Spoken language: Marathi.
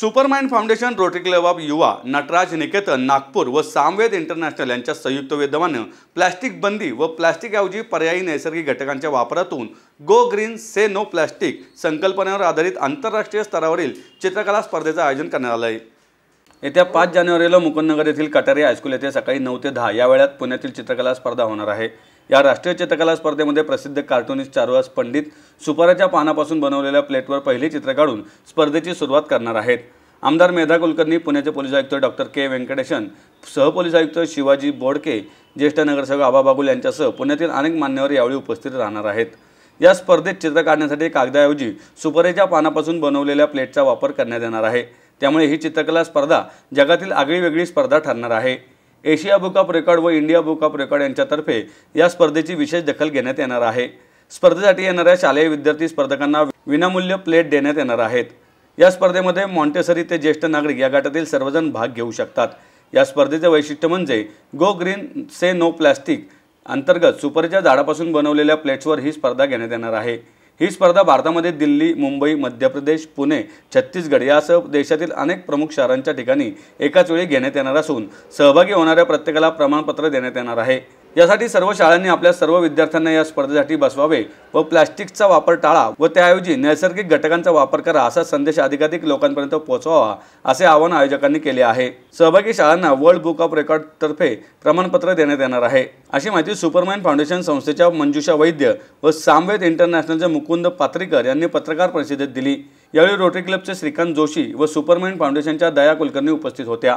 supermind foundation rotary club of युवा नटराज निकेतन नागपूर व सामवेद इंटरनॅशनल यांच्या संयुक्त विद्यमानं प्लॅस्टिक बंदी व प्लॅस्टिकऐवजी पर्यायी नैसर्गिक घटकांच्या वापरातून go green say no plastic संकल्पनेवर आधारित आंतरराष्ट्रीय स्तरावरील चित्रकला स्पर्धेचं आयोजन करण्यात आलं आहे येत्या पाच जानेवारीला मुकुंदनगर येथील कटारी हायस्कूल येथे सकाळी नऊ ते दहा या वेळात पुण्यातील चित्रकला स्पर्धा होणार आहे या राष्ट्रीय चित्रकला स्पर्धेमध्ये प्रसिद्ध कार्टुनिस्ट चारुहास पंडित सुपाराच्या पानापासून बनवलेल्या प्लेटवर पहिले चित्र काढून स्पर्धेची सुरुवात करणार आहेत आमदार मेधा कुलकर्णी पुण्याचे पोलीस आयुक्त डॉक्टर के व्यंकटेशन सहपोलीस आयुक्त शिवाजी बोडके ज्येष्ठ नगरसेवक आबा बागुल यांच्यासह पुण्यातील अनेक मान्यवर यावेळी उपस्थित राहणार आहेत या स्पर्धेत चित्र काढण्यासाठी कागदाऐवजी सुपारीच्या पानापासून बनवलेल्या प्लेटचा वापर करण्यात येणार आहे त्यामुळे ही चित्रकला स्पर्धा जगातील आगळीवेगळी स्पर्धा ठरणार आहे एशिया बुक ऑफ रेकॉर्ड व इंडिया बुक ऑफ रेकॉर्ड यांच्यातर्फे या स्पर्धेची विशेष दखल घेण्यात येणार आहे स्पर्धेसाठी येणाऱ्या शालेय विद्यार्थी स्पर्धकांना विनामूल्य प्लेट देण्यात येणार आहेत या स्पर्धेमध्ये मॉन्टेसरी ते ज्येष्ठ नागरिक या गटातील सर्वजण भाग घेऊ शकतात या स्पर्धेचे वैशिष्ट्य म्हणजे go green say no plastic अंतर्गत सुपरीच्या झाडापासून बनवलेल्या प्लेट्सवर ही स्पर्धा घेण्यात येणार आहे ही स्पर्धा भारतामध्ये दिल्ली मुंबई मध्य प्रदेश पुणे छत्तीसगड यासह देशातील अनेक प्रमुख शहरांच्या ठिकाणी एकाच वेळी घेण्यात येणार असून सहभागी होणाऱ्या प्रत्येकाला प्रमाणपत्र देण्यात येणार आहे यासाठी सर्व शाळांनी आपल्या सर्व विद्यार्थ्यांना या स्पर्धेसाठी बसवावे व प्लास्टिकचा वापर टाळा व त्याऐवजी नैसर्गिक घटकांचा वापर करा असा संदेश अधिकाधिक लोकांपर्यंत पोहोचवावा असे आवाहन आयोजकांनी केले आहे सहभागी शाळांना वर्ल्ड बुक ऑफ रेकॉर्ड तर्फे प्रमाणपत्र देण्यात येणार आहे अशी माहिती सुपरमॅन फाउंडेशन संस्थेच्या मंजुषा वैद्य व सामवेद इंटरनॅशनलचे मुकुंद पात्रीकर यांनी पत्रकार परिषदेत दिली यावेळी रोटरी क्लबचे श्रीकांत जोशी व सुपरमॅन फाउंडेशनच्या दया कुलकर्णी उपस्थित होत्या